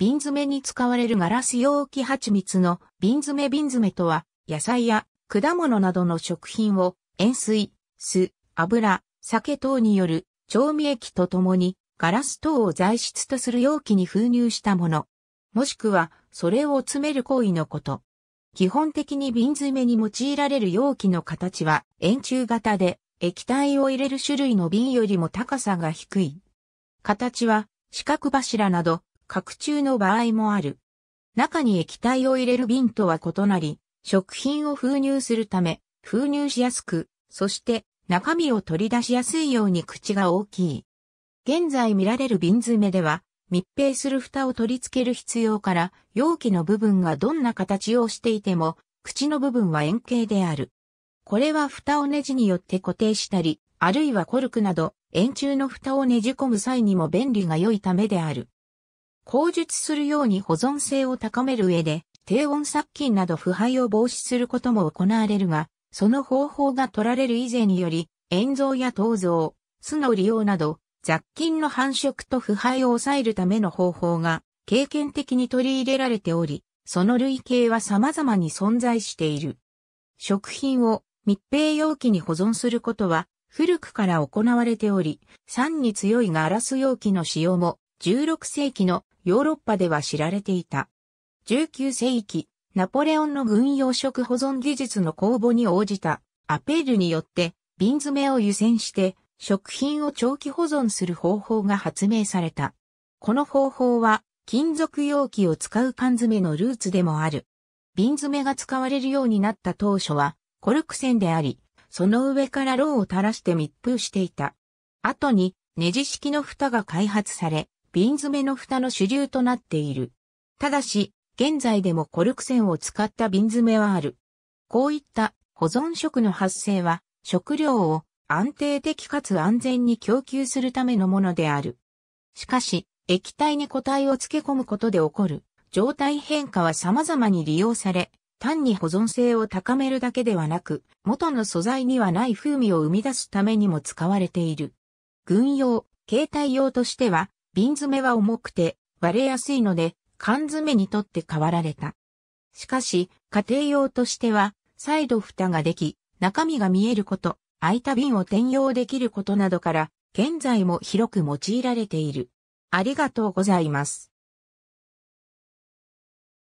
瓶詰めに使われるガラス容器蜂蜜の瓶詰め瓶詰めとは、野菜や果物などの食品を塩水、酢、油、酒等による調味液とともにガラス等を材質とする容器に封入したもの。もしくは、それを詰める行為のこと。基本的に瓶詰めに用いられる容器の形は円柱型で、液体を入れる種類の瓶よりも高さが低い。形は四角柱など拡中の場合もある。中に液体を入れる瓶とは異なり、食品を封入するため、封入しやすく、そして中身を取り出しやすいように口が大きい。現在見られる瓶詰めでは、密閉する蓋を取り付ける必要から、容器の部分がどんな形をしていても、口の部分は円形である。これは蓋をネジによって固定したり、あるいはコルクなど、円柱の蓋をねじ込む際にも便利が良いためである。口述するように保存性を高める上で、低温殺菌など腐敗を防止することも行われるが、その方法が取られる以前により、塩蔵や陶蔵、酢の利用など、雑菌の繁殖と腐敗を抑えるための方法が、経験的に取り入れられており、その類型は様々に存在している。食品を密閉容器に保存することは、古くから行われており、酸に強いガラス容器の使用も、16世紀のヨーロッパでは知られていた。19世紀、ナポレオンの軍用食保存技術の公募に応じたアペールによって瓶詰めを湯煎して食品を長期保存する方法が発明された。この方法は金属容器を使う缶詰のルーツでもある。瓶詰めが使われるようになった当初はコルク栓であり、その上からローを垂らして密封していた。後にネジ式の蓋が開発され、瓶詰めの蓋の主流となっている。ただし、現在でもコルク栓を使った瓶詰めはある。こういった保存食の発生は、食料を安定的かつ安全に供給するためのものである。しかし、液体に固体を漬け込むことで起こる状態変化は様々に利用され、単に保存性を高めるだけではなく、元の素材にはない風味を生み出すためにも使われている。軍用、携帯用としては、瓶詰めは重くて割れやすいので缶詰にとって変わられた。しかし、家庭用としては、再度蓋ができ、中身が見えること、空いた瓶を転用できることなどから、現在も広く用いられている。ありがとうございます。